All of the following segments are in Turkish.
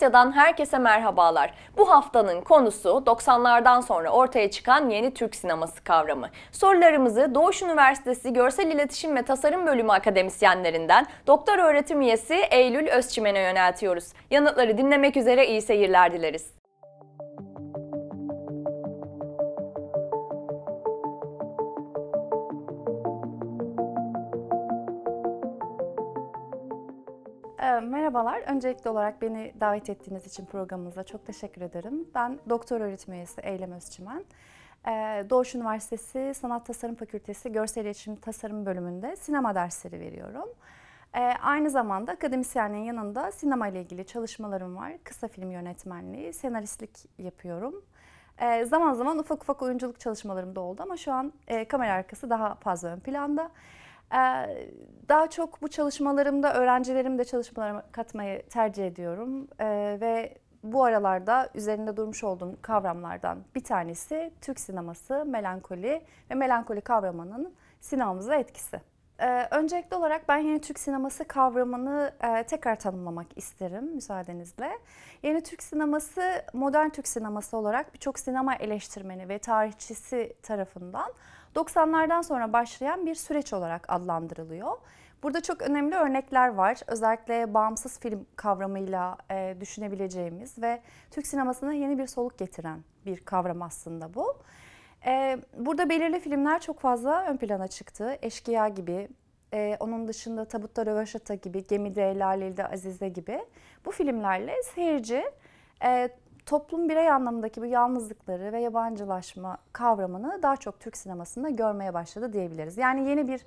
Dosya'dan herkese merhabalar. Bu haftanın konusu 90'lardan sonra ortaya çıkan yeni Türk sineması kavramı. Sorularımızı Doğuş Üniversitesi Görsel İletişim ve Tasarım Bölümü akademisyenlerinden doktor öğretim üyesi Eylül Özçimen'e yöneltiyoruz. Yanıtları dinlemek üzere iyi seyirler dileriz. Merhabalar. Öncelikli olarak beni davet ettiğiniz için programımıza çok teşekkür ederim. Ben doktor öğretim üyesi Eylem Özçimen. Ee, Doğuş Üniversitesi Sanat Tasarım Fakültesi Görsel İletişim Tasarım bölümünde sinema dersleri veriyorum. Ee, aynı zamanda akademisyenliğin yanında sinema ile ilgili çalışmalarım var. Kısa film yönetmenliği, senaristlik yapıyorum. Ee, zaman zaman ufak ufak oyunculuk çalışmalarım da oldu ama şu an e, kamera arkası daha fazla ön planda. Ee, daha çok bu çalışmalarımda de çalışmalarıma katmayı tercih ediyorum ee, ve bu aralarda üzerinde durmuş olduğum kavramlardan bir tanesi Türk sineması, melankoli ve melankoli kavramının sinemamıza etkisi. Ee, öncelikli olarak ben yeni Türk sineması kavramını e, tekrar tanımlamak isterim müsaadenizle. Yeni Türk sineması modern Türk sineması olarak birçok sinema eleştirmeni ve tarihçisi tarafından 90'lardan sonra başlayan bir süreç olarak adlandırılıyor. Burada çok önemli örnekler var. Özellikle bağımsız film kavramıyla e, düşünebileceğimiz ve Türk sinemasına yeni bir soluk getiren bir kavram aslında bu. E, burada belirli filmler çok fazla ön plana çıktı. Eşkıya gibi, e, onun dışında Tabutta Rövaşata gibi, Gemide, Lalil'de, Azize gibi. Bu filmlerle seyirci e, toplum birey anlamındaki bu yalnızlıkları ve yabancılaşma kavramını daha çok Türk sinemasında görmeye başladı diyebiliriz. Yani yeni bir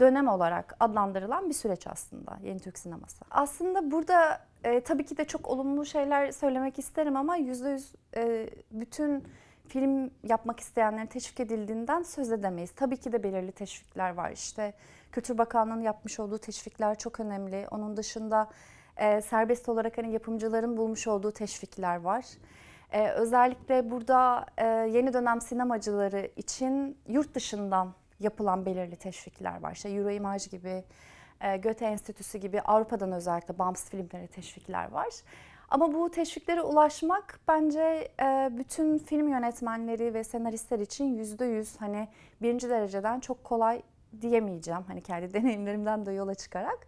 dönem olarak adlandırılan bir süreç aslında yeni Türk sineması. Aslında burada e, tabii ki de çok olumlu şeyler söylemek isterim ama yüzde yüz e, bütün film yapmak isteyenlerin teşvik edildiğinden söz edemeyiz. Tabii ki de belirli teşvikler var. İşte Kültür Bakanlığı'nın yapmış olduğu teşvikler çok önemli. Onun dışında e, serbest olarak hani yapımcıların bulmuş olduğu teşvikler var. E, özellikle burada e, yeni dönem sinemacıları için yurt dışından yapılan belirli teşvikler var. İşte İmaj gibi, e, Göte Enstitüsü gibi Avrupa'dan özellikle bağımsız filmlere teşvikler var. Ama bu teşviklere ulaşmak bence e, bütün film yönetmenleri ve senaristler için yüzde yüz hani birinci dereceden çok kolay diyemeyeceğim. Hani kendi deneyimlerimden de yola çıkarak.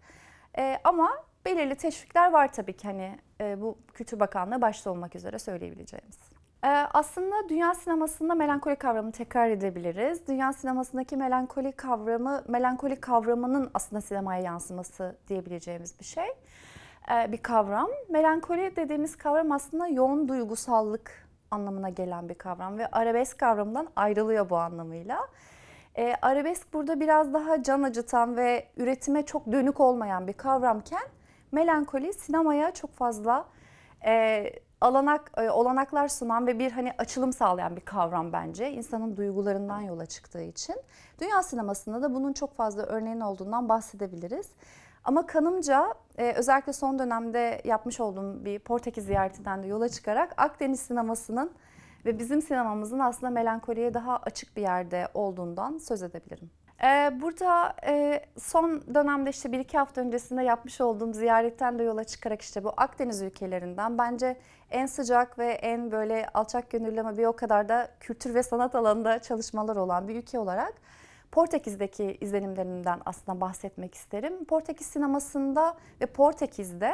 E, ama belirli teşvikler var tabii ki hani e, bu Kültür Bakanlığı başta olmak üzere söyleyebileceğimiz. E, aslında dünya sinemasında melankoli kavramını tekrar edebiliriz. Dünya sinemasındaki melankoli kavramı, melankoli kavramının aslında sinemaya yansıması diyebileceğimiz bir şey, e, bir kavram. Melankoli dediğimiz kavram aslında yoğun duygusallık anlamına gelen bir kavram ve arabesk kavramından ayrılıyor bu anlamıyla. E, arabesk burada biraz daha can acıtan ve üretime çok dönük olmayan bir kavramken melankoli sinemaya çok fazla e, alanak e, olanaklar sunan ve bir hani açılım sağlayan bir kavram bence. insanın duygularından yola çıktığı için. Dünya sinemasında da bunun çok fazla örneğin olduğundan bahsedebiliriz. Ama kanımca e, özellikle son dönemde yapmış olduğum bir Portekiz ziyaretinden de yola çıkarak Akdeniz sinemasının ve bizim sinemamızın aslında melankoliye daha açık bir yerde olduğundan söz edebilirim. Ee, burada e, son dönemde işte bir iki hafta öncesinde yapmış olduğum ziyaretten de yola çıkarak işte bu Akdeniz ülkelerinden bence en sıcak ve en böyle alçak gönüllü ama bir o kadar da kültür ve sanat alanında çalışmalar olan bir ülke olarak Portekiz'deki izlenimlerimden aslında bahsetmek isterim. Portekiz sinemasında ve Portekiz'de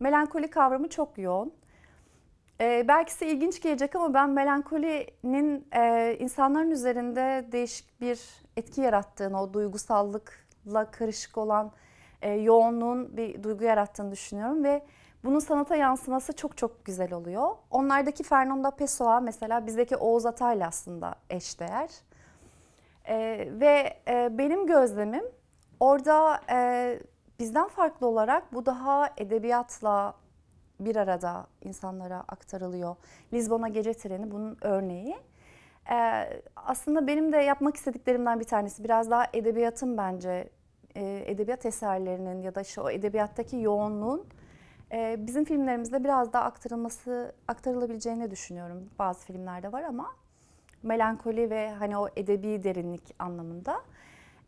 melankoli kavramı çok yoğun. E, belki size ilginç gelecek ama ben melankolinin e, insanların üzerinde değişik bir etki yarattığını, o duygusallıkla karışık olan e, yoğunluğun bir duygu yarattığını düşünüyorum ve bunun sanata yansıması çok çok güzel oluyor. Onlardaki Fernando Pessoa mesela bizdeki Oğuz Atay'la aslında eşdeğer. E, ve e, benim gözlemim orada e, bizden farklı olarak bu daha edebiyatla, bir arada insanlara aktarılıyor. Lizbon'a gece treni bunun örneği. Ee, aslında benim de yapmak istediklerimden bir tanesi biraz daha edebiyatın bence e, edebiyat eserlerinin ya da işte o edebiyattaki yoğunluğun e, bizim filmlerimizde biraz daha aktarılması aktarılabileceğini düşünüyorum. Bazı filmlerde var ama melankoli ve hani o edebi derinlik anlamında.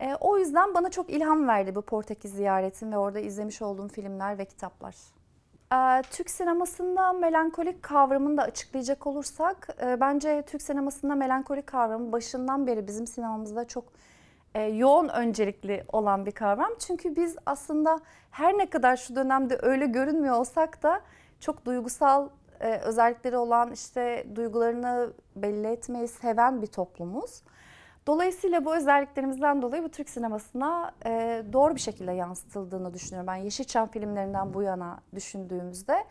E, o yüzden bana çok ilham verdi bu Portekiz ziyaretim ve orada izlemiş olduğum filmler ve kitaplar. Ee, Türk sinemasında melankolik kavramını da açıklayacak olursak, e, bence Türk sinemasında melankolik kavramı başından beri bizim sinemamızda çok e, yoğun öncelikli olan bir kavram. Çünkü biz aslında her ne kadar şu dönemde öyle görünmüyor olsak da çok duygusal e, özellikleri olan işte duygularını belli etmeyi seven bir toplumuz. Dolayısıyla bu özelliklerimizden dolayı bu Türk sinemasına e, doğru bir şekilde yansıtıldığını düşünüyorum. Ben Yeşilçam filmlerinden bu yana düşündüğümüzde.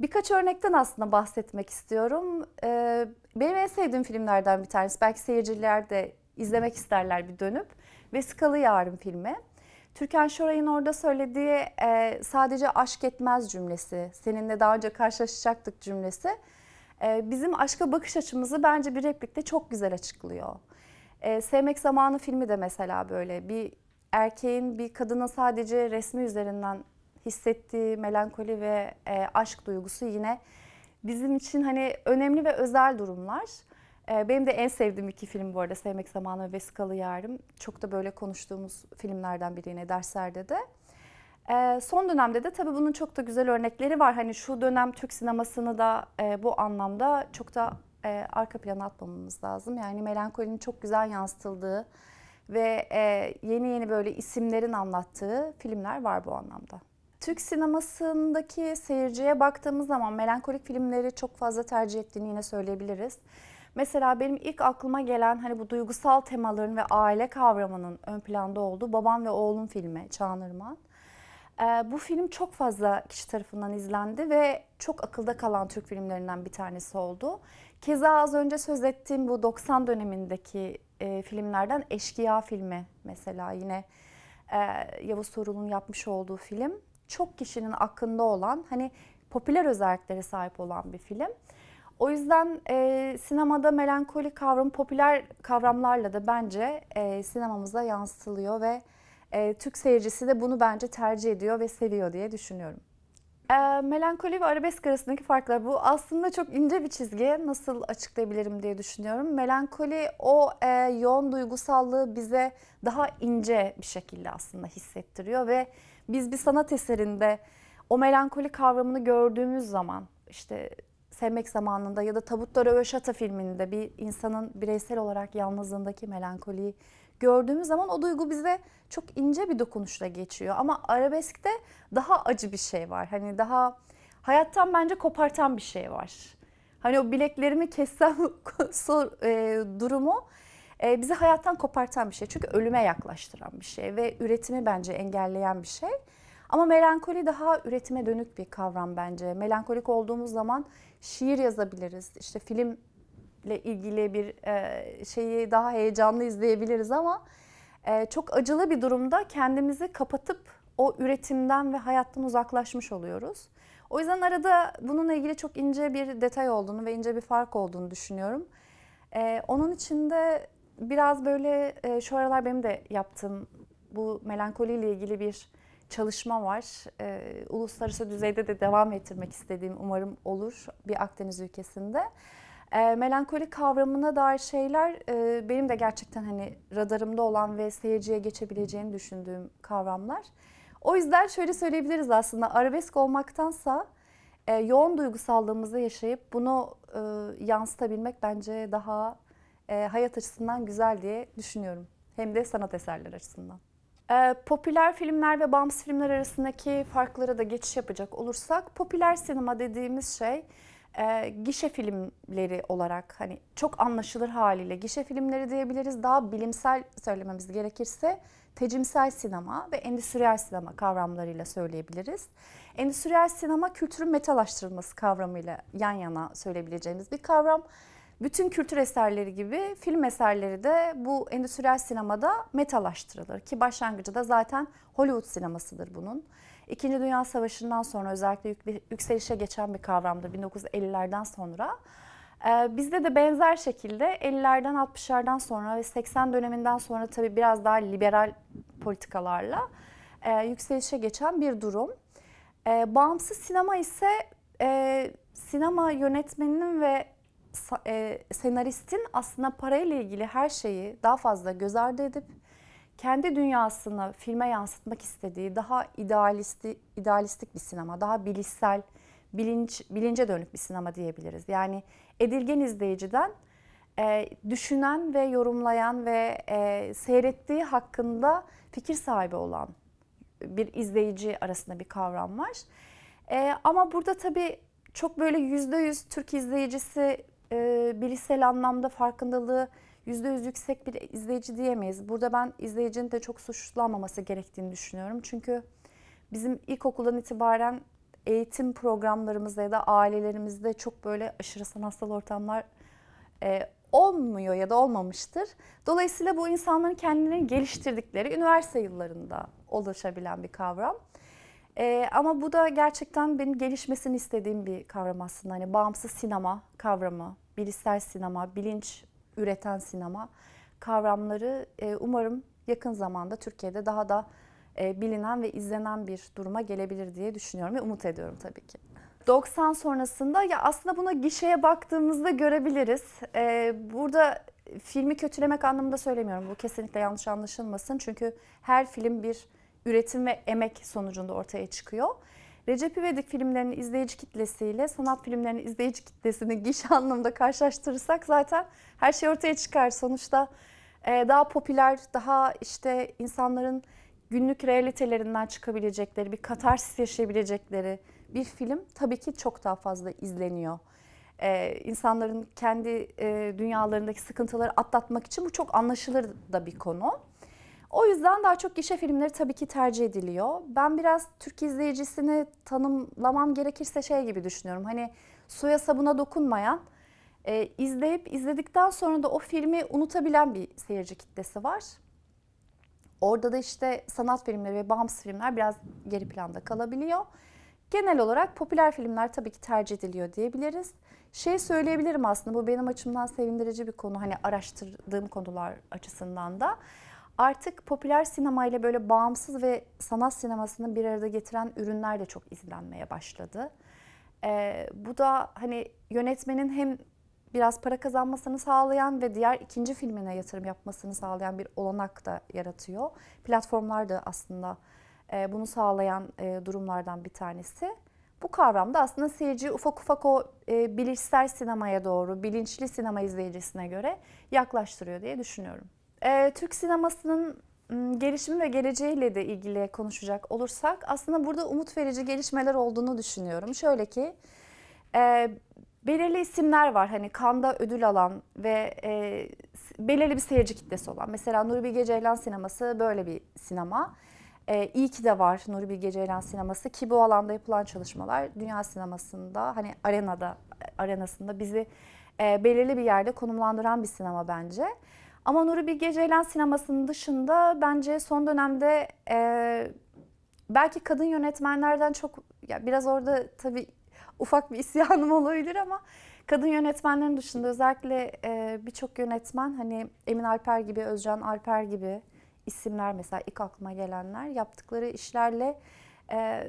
Birkaç örnekten aslında bahsetmek istiyorum. E, benim en sevdiğim filmlerden bir tanesi. Belki seyirciler de izlemek isterler bir dönüp. Vesikalı Yarım filmi. Türkan Şoray'ın orada söylediği e, sadece aşk etmez cümlesi, seninle daha önce karşılaşacaktık cümlesi e, bizim aşka bakış açımızı bence bir replikte çok güzel açıklıyor. E, Sevmek Zamanı filmi de mesela böyle bir erkeğin bir kadına sadece resmi üzerinden hissettiği melankoli ve e, aşk duygusu yine bizim için hani önemli ve özel durumlar. E, benim de en sevdiğim iki film bu arada Sevmek Zamanı ve Vesikalı Yarım. Çok da böyle konuştuğumuz filmlerden biri yine derslerde de. E, son dönemde de tabii bunun çok da güzel örnekleri var. Hani şu dönem Türk sinemasını da e, bu anlamda çok da e, arka plana atmamamız lazım. Yani melankolinin çok güzel yansıtıldığı ve e, yeni yeni böyle isimlerin anlattığı filmler var bu anlamda. Türk sinemasındaki seyirciye baktığımız zaman melankolik filmleri çok fazla tercih ettiğini yine söyleyebiliriz. Mesela benim ilk aklıma gelen hani bu duygusal temaların ve aile kavramının ön planda olduğu Babam ve Oğlum filmi Çağınırman. Ee, bu film çok fazla kişi tarafından izlendi ve çok akılda kalan Türk filmlerinden bir tanesi oldu. Keza az önce söz ettiğim bu 90 dönemindeki e, filmlerden Eşkıya filmi mesela yine e, Yavuz Tuğrul'un yapmış olduğu film. Çok kişinin aklında olan hani popüler özelliklere sahip olan bir film. O yüzden e, sinemada melankoli kavramı popüler kavramlarla da bence e, sinemamıza yansıtılıyor ve e, Türk seyircisi de bunu bence tercih ediyor ve seviyor diye düşünüyorum. E, melankoli ve arabesk arasındaki farklar bu. Aslında çok ince bir çizgi. Nasıl açıklayabilirim diye düşünüyorum. Melankoli o e, yoğun duygusallığı bize daha ince bir şekilde aslında hissettiriyor ve biz bir sanat eserinde o melankoli kavramını gördüğümüz zaman işte Sevmek Zamanında ya da Tabutta Röveşata filminde bir insanın bireysel olarak yalnızlığındaki melankoliyi gördüğümüz zaman o duygu bize çok ince bir dokunuşla geçiyor. Ama arabeskte daha acı bir şey var. Hani daha hayattan bence kopartan bir şey var. Hani o bileklerimi kessem sor, e, durumu e, bizi hayattan kopartan bir şey. Çünkü ölüme yaklaştıran bir şey ve üretimi bence engelleyen bir şey. Ama melankoli daha üretime dönük bir kavram bence. Melankolik olduğumuz zaman şiir yazabiliriz, işte film ile ilgili bir e, şeyi daha heyecanlı izleyebiliriz ama e, çok acılı bir durumda kendimizi kapatıp o üretimden ve hayattan uzaklaşmış oluyoruz. O yüzden arada bununla ilgili çok ince bir detay olduğunu ve ince bir fark olduğunu düşünüyorum. E, onun içinde biraz böyle şu aralar benim de yaptığım bu melankoliyle ilgili bir çalışma var. Ee, uluslararası düzeyde de devam ettirmek istediğim umarım olur bir Akdeniz ülkesinde. E, ee, melankoli kavramına dair şeyler e, benim de gerçekten hani radarımda olan ve seyirciye geçebileceğini düşündüğüm kavramlar. O yüzden şöyle söyleyebiliriz aslında arabesk olmaktansa e, yoğun duygusallığımızı yaşayıp bunu e, yansıtabilmek bence daha e, hayat açısından güzel diye düşünüyorum. Hem de sanat eserleri açısından. E, popüler filmler ve bağımsız filmler arasındaki farklara da geçiş yapacak olursak popüler sinema dediğimiz şey e, gişe filmleri olarak hani çok anlaşılır haliyle gişe filmleri diyebiliriz. Daha bilimsel söylememiz gerekirse tecimsel sinema ve endüstriyel sinema kavramlarıyla söyleyebiliriz. Endüstriyel sinema kültürün metalaştırılması kavramıyla yan yana söyleyebileceğimiz bir kavram. Bütün kültür eserleri gibi film eserleri de bu endüstriyel sinemada metalaştırılır ki başlangıcı da zaten Hollywood sinemasıdır bunun. İkinci Dünya Savaşı'ndan sonra özellikle yükselişe geçen bir kavramdır 1950'lerden sonra. Ee, bizde de benzer şekilde 50'lerden 60'lardan sonra ve 80 döneminden sonra tabii biraz daha liberal politikalarla e, yükselişe geçen bir durum. E, bağımsız sinema ise e, sinema yönetmeninin ve senaristin aslında parayla ilgili her şeyi daha fazla göz ardı edip kendi dünyasını filme yansıtmak istediği daha idealisti, idealistik bir sinema, daha bilişsel, bilinç, bilince dönük bir sinema diyebiliriz. Yani edilgen izleyiciden e, düşünen ve yorumlayan ve e, seyrettiği hakkında fikir sahibi olan bir izleyici arasında bir kavram var. E, ama burada tabii çok böyle yüzde yüz Türk izleyicisi e, bilişsel anlamda farkındalığı %100 yüksek bir izleyici diyemeyiz. Burada ben izleyicinin de çok suçlanmaması gerektiğini düşünüyorum. Çünkü bizim ilkokuldan itibaren eğitim programlarımızda ya da ailelerimizde çok böyle aşırı sanatsal ortamlar e, olmuyor ya da olmamıştır. Dolayısıyla bu insanların kendilerini geliştirdikleri üniversite yıllarında ulaşabilen bir kavram. Ee, ama bu da gerçekten benim gelişmesini istediğim bir kavram aslında. Hani bağımsız sinema kavramı, bilişsel sinema, bilinç üreten sinema kavramları e, umarım yakın zamanda Türkiye'de daha da e, bilinen ve izlenen bir duruma gelebilir diye düşünüyorum ve umut ediyorum tabii ki. 90 sonrasında ya aslında buna gişeye baktığımızda görebiliriz. Ee, burada filmi kötülemek anlamında söylemiyorum. Bu kesinlikle yanlış anlaşılmasın. Çünkü her film bir üretim ve emek sonucunda ortaya çıkıyor. Recep İvedik filmlerinin izleyici kitlesiyle sanat filmlerinin izleyici kitlesini gişe anlamda karşılaştırırsak zaten her şey ortaya çıkar. Sonuçta e, daha popüler, daha işte insanların günlük realitelerinden çıkabilecekleri, bir katarsis yaşayabilecekleri bir film tabii ki çok daha fazla izleniyor. Ee, insanların kendi e, dünyalarındaki sıkıntıları atlatmak için bu çok anlaşılır da bir konu. O yüzden daha çok gişe filmleri tabii ki tercih ediliyor. Ben biraz Türk izleyicisini tanımlamam gerekirse şey gibi düşünüyorum. Hani suya sabuna dokunmayan, e, izleyip izledikten sonra da o filmi unutabilen bir seyirci kitlesi var. Orada da işte sanat filmleri ve bağımsız filmler biraz geri planda kalabiliyor. Genel olarak popüler filmler tabii ki tercih ediliyor diyebiliriz. Şey söyleyebilirim aslında bu benim açımdan sevindirici bir konu hani araştırdığım konular açısından da artık popüler sinemayla böyle bağımsız ve sanat sinemasını bir arada getiren ürünler de çok izlenmeye başladı. Ee, bu da hani yönetmenin hem biraz para kazanmasını sağlayan ve diğer ikinci filmine yatırım yapmasını sağlayan bir olanak da yaratıyor. Platformlar da aslında e, bunu sağlayan e, durumlardan bir tanesi. Bu kavramda aslında seyirci ufak ufak o e, bilinçsel sinemaya doğru, bilinçli sinema izleyicisine göre yaklaştırıyor diye düşünüyorum. E, Türk sinemasının gelişimi ve geleceğiyle de ilgili konuşacak olursak aslında burada umut verici gelişmeler olduğunu düşünüyorum. Şöyle ki e, belirli isimler var hani Kanda ödül alan ve e, belirli bir seyirci kitlesi olan. Mesela Nuri Bilge Ceylan sineması böyle bir sinema. E, iyi ki de var Nuri Bilge Ceylan sineması ki bu alanda yapılan çalışmalar dünya sinemasında hani arenada arenasında bizi e, belirli bir yerde konumlandıran bir sinema bence. Ama Nuri Bilge Ceylan sinemasının dışında bence son dönemde e, belki kadın yönetmenlerden çok ya biraz orada tabii ufak bir isyanım olabilir ama kadın yönetmenlerin dışında özellikle e, birçok yönetmen hani Emin Alper gibi, Özcan Alper gibi isimler mesela ilk aklıma gelenler yaptıkları işlerle e,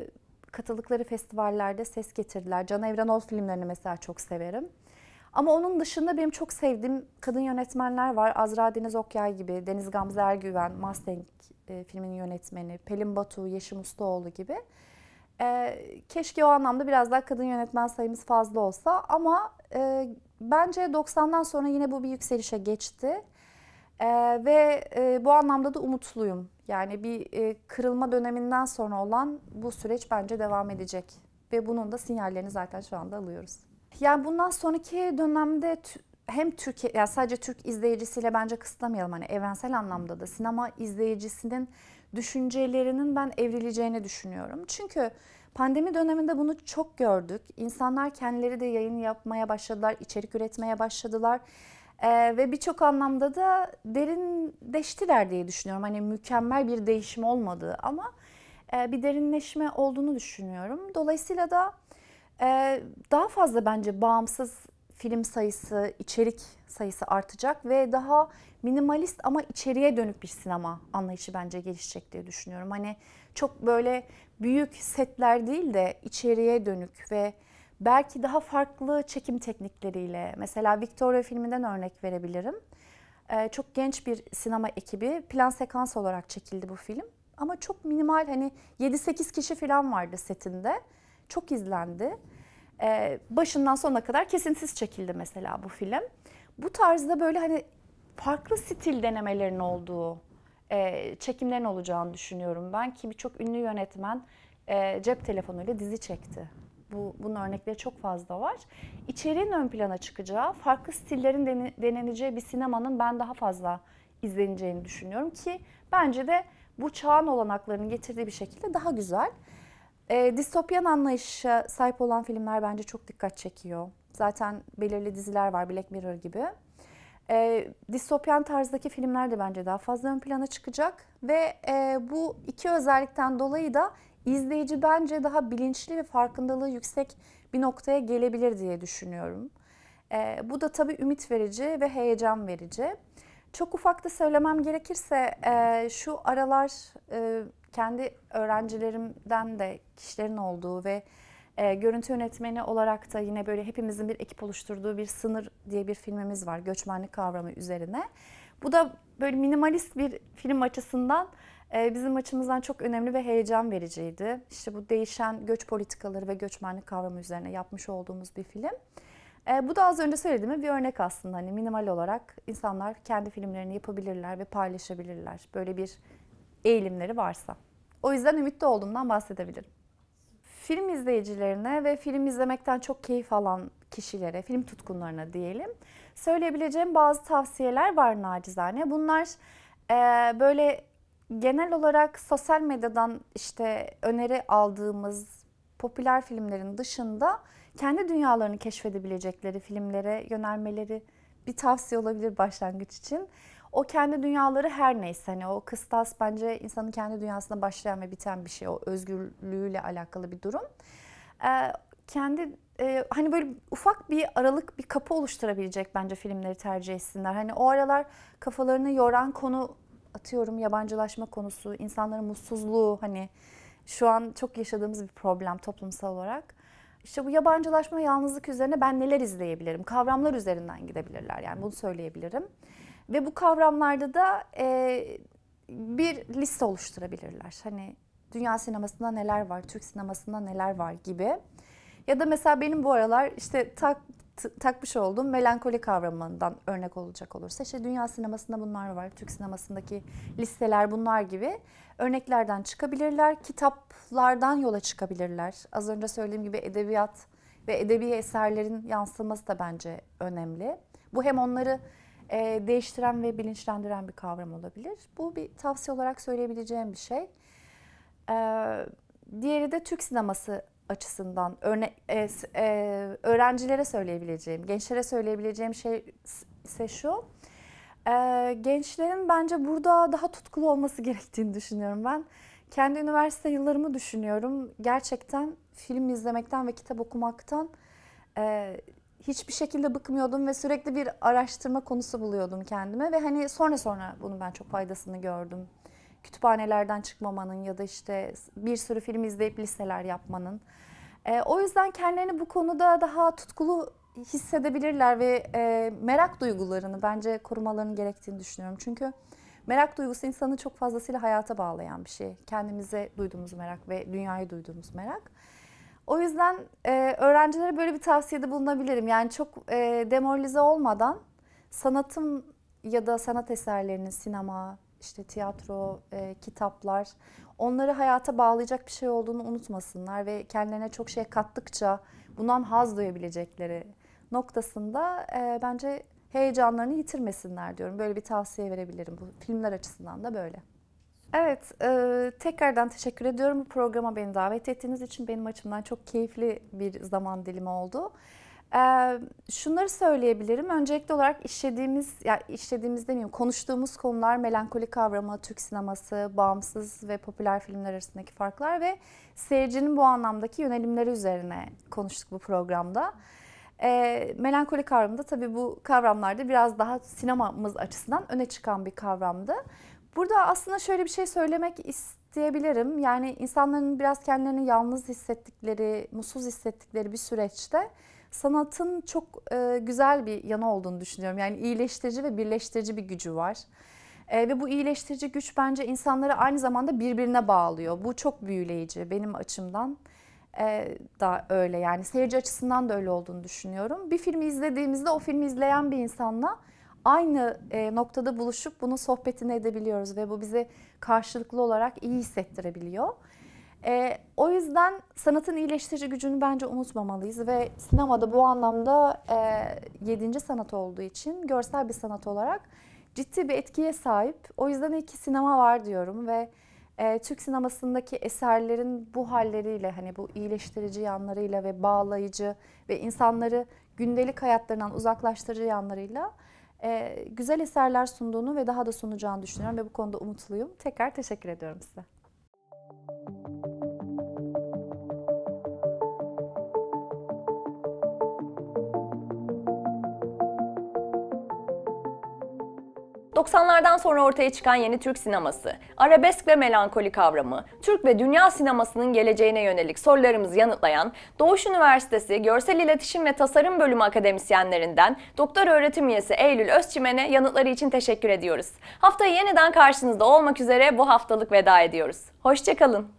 katıldıkları festivallerde ses getirdiler. Can Evrenol filmlerini mesela çok severim. Ama onun dışında benim çok sevdiğim kadın yönetmenler var. Azra Deniz Okyay gibi, Deniz Gamze Ergüven, Mustang e, filminin yönetmeni, Pelin Batu, Yeşim Ustaoğlu gibi. E, keşke o anlamda biraz daha kadın yönetmen sayımız fazla olsa ama e, bence 90'dan sonra yine bu bir yükselişe geçti. E, ve e, bu anlamda da umutluyum. Yani bir e, kırılma döneminden sonra olan bu süreç bence devam edecek. Ve bunun da sinyallerini zaten şu anda alıyoruz. Yani bundan sonraki dönemde hem Türkiye yani sadece Türk izleyicisiyle bence kısıtlamayalım hani evrensel anlamda da sinema izleyicisinin düşüncelerinin ben evrileceğini düşünüyorum. Çünkü pandemi döneminde bunu çok gördük. İnsanlar kendileri de yayın yapmaya başladılar, içerik üretmeye başladılar. Ee, ve birçok anlamda da derinleştiler diye düşünüyorum. Hani mükemmel bir değişim olmadı ama e, bir derinleşme olduğunu düşünüyorum. Dolayısıyla da ee, daha fazla bence bağımsız film sayısı, içerik sayısı artacak ve daha minimalist ama içeriye dönük bir sinema anlayışı bence gelişecek diye düşünüyorum. Hani çok böyle büyük setler değil de içeriye dönük ve belki daha farklı çekim teknikleriyle mesela Victoria filminden örnek verebilirim. Ee, çok genç bir sinema ekibi plan sekans olarak çekildi bu film ama çok minimal hani 7-8 kişi falan vardı setinde çok izlendi. Ee, başından sonuna kadar kesintisiz çekildi mesela bu film. Bu tarzda böyle hani farklı stil denemelerin olduğu e, çekimlerin olacağını düşünüyorum ben ki birçok ünlü yönetmen e, cep telefonuyla dizi çekti. Bu, bunun örnekleri çok fazla var. İçeriğin ön plana çıkacağı, farklı stillerin deneneceği bir sinemanın ben daha fazla izleneceğini düşünüyorum ki bence de bu çağın olanaklarının getirdiği bir şekilde daha güzel. E, ee, distopyan anlayışa sahip olan filmler bence çok dikkat çekiyor. Zaten belirli diziler var Black Mirror gibi. E, ee, distopyan tarzdaki filmler de bence daha fazla ön plana çıkacak. Ve e, bu iki özellikten dolayı da izleyici bence daha bilinçli ve farkındalığı yüksek bir noktaya gelebilir diye düşünüyorum. E, bu da tabii ümit verici ve heyecan verici. Çok ufak da söylemem gerekirse e, şu aralar e, kendi öğrencilerimden de kişilerin olduğu ve e, görüntü yönetmeni olarak da yine böyle hepimizin bir ekip oluşturduğu bir sınır diye bir filmimiz var göçmenlik kavramı üzerine. Bu da böyle minimalist bir film açısından e, bizim açımızdan çok önemli ve heyecan vericiydi. İşte bu değişen göç politikaları ve göçmenlik kavramı üzerine yapmış olduğumuz bir film. E, bu da az önce söylediğim bir örnek aslında. Hani minimal olarak insanlar kendi filmlerini yapabilirler ve paylaşabilirler. Böyle bir eğilimleri varsa. O yüzden ümitli olduğumdan bahsedebilirim. Film izleyicilerine ve film izlemekten çok keyif alan kişilere, film tutkunlarına diyelim söyleyebileceğim bazı tavsiyeler var nacizane. Bunlar e, böyle genel olarak sosyal medyadan işte öneri aldığımız popüler filmlerin dışında kendi dünyalarını keşfedebilecekleri filmlere yönelmeleri bir tavsiye olabilir başlangıç için o kendi dünyaları her neyse hani o kıstas bence insanın kendi dünyasında başlayan ve biten bir şey o özgürlüğüyle alakalı bir durum. Ee, kendi e, hani böyle ufak bir aralık bir kapı oluşturabilecek bence filmleri tercih etsinler. Hani o aralar kafalarını yoran konu atıyorum yabancılaşma konusu, insanların mutsuzluğu hani şu an çok yaşadığımız bir problem toplumsal olarak. İşte bu yabancılaşma, yalnızlık üzerine ben neler izleyebilirim? Kavramlar üzerinden gidebilirler yani bunu söyleyebilirim. Ve bu kavramlarda da e, bir liste oluşturabilirler. Hani dünya sinemasında neler var, Türk sinemasında neler var gibi. Ya da mesela benim bu aralar işte tak, takmış olduğum melankoli kavramından örnek olacak olursa işte dünya sinemasında bunlar var, Türk sinemasındaki listeler bunlar gibi örneklerden çıkabilirler, kitaplardan yola çıkabilirler. Az önce söylediğim gibi edebiyat ve edebi eserlerin yansıması da bence önemli. Bu hem onları e, değiştiren ve bilinçlendiren bir kavram olabilir. Bu bir tavsiye olarak söyleyebileceğim bir şey. E, diğeri de Türk sineması açısından örne, e, e, öğrencilere söyleyebileceğim, gençlere söyleyebileceğim şey ise şu. E, gençlerin bence burada daha tutkulu olması gerektiğini düşünüyorum ben. Kendi üniversite yıllarımı düşünüyorum. Gerçekten film izlemekten ve kitap okumaktan e, hiçbir şekilde bıkmıyordum ve sürekli bir araştırma konusu buluyordum kendime ve hani sonra sonra bunun ben çok faydasını gördüm. Kütüphanelerden çıkmamanın ya da işte bir sürü film izleyip listeler yapmanın. E, o yüzden kendilerini bu konuda daha tutkulu hissedebilirler ve e, merak duygularını bence korumalarının gerektiğini düşünüyorum. Çünkü merak duygusu insanı çok fazlasıyla hayata bağlayan bir şey. Kendimize duyduğumuz merak ve dünyayı duyduğumuz merak. O yüzden e, öğrencilere böyle bir tavsiyede bulunabilirim. Yani çok e, demoralize olmadan sanatım ya da sanat eserlerinin sinema, işte tiyatro, e, kitaplar onları hayata bağlayacak bir şey olduğunu unutmasınlar ve kendilerine çok şey kattıkça bundan haz duyabilecekleri noktasında e, bence heyecanlarını yitirmesinler diyorum. Böyle bir tavsiye verebilirim. Bu filmler açısından da böyle. Evet, e, tekrardan teşekkür ediyorum. Programa beni davet ettiğiniz için benim açımdan çok keyifli bir zaman dilimi oldu. E, şunları söyleyebilirim. Öncelikli olarak işlediğimiz, ya işlediğimiz demeyeyim, konuştuğumuz konular melankoli kavramı, Türk sineması, bağımsız ve popüler filmler arasındaki farklar ve seyircinin bu anlamdaki yönelimleri üzerine konuştuk bu programda. E, melankoli kavramı da tabii bu kavramlarda biraz daha sinemamız açısından öne çıkan bir kavramdı. Burada aslında şöyle bir şey söylemek isteyebilirim. Yani insanların biraz kendilerini yalnız hissettikleri, mutsuz hissettikleri bir süreçte sanatın çok e, güzel bir yanı olduğunu düşünüyorum. Yani iyileştirici ve birleştirici bir gücü var. E, ve bu iyileştirici güç bence insanları aynı zamanda birbirine bağlıyor. Bu çok büyüleyici benim açımdan e, da öyle yani seyirci açısından da öyle olduğunu düşünüyorum. Bir filmi izlediğimizde o filmi izleyen bir insanla aynı e, noktada buluşup bunun sohbetini edebiliyoruz ve bu bizi karşılıklı olarak iyi hissettirebiliyor. E, o yüzden sanatın iyileştirici gücünü bence unutmamalıyız ve sinemada bu anlamda e, 7. sanat olduğu için görsel bir sanat olarak ciddi bir etkiye sahip. O yüzden iyi ki sinema var diyorum ve e, Türk sinemasındaki eserlerin bu halleriyle hani bu iyileştirici yanlarıyla ve bağlayıcı ve insanları gündelik hayatlarından uzaklaştırıcı yanlarıyla e, güzel eserler sunduğunu ve daha da sunacağını düşünüyorum ve bu konuda umutluyum. Tekrar teşekkür ediyorum size. Müzik 90'lardan sonra ortaya çıkan yeni Türk sineması, arabesk ve melankoli kavramı, Türk ve dünya sinemasının geleceğine yönelik sorularımızı yanıtlayan Doğuş Üniversitesi Görsel İletişim ve Tasarım Bölümü akademisyenlerinden Doktor Öğretim Üyesi Eylül Özçimen'e yanıtları için teşekkür ediyoruz. Haftayı yeniden karşınızda olmak üzere bu haftalık veda ediyoruz. Hoşçakalın.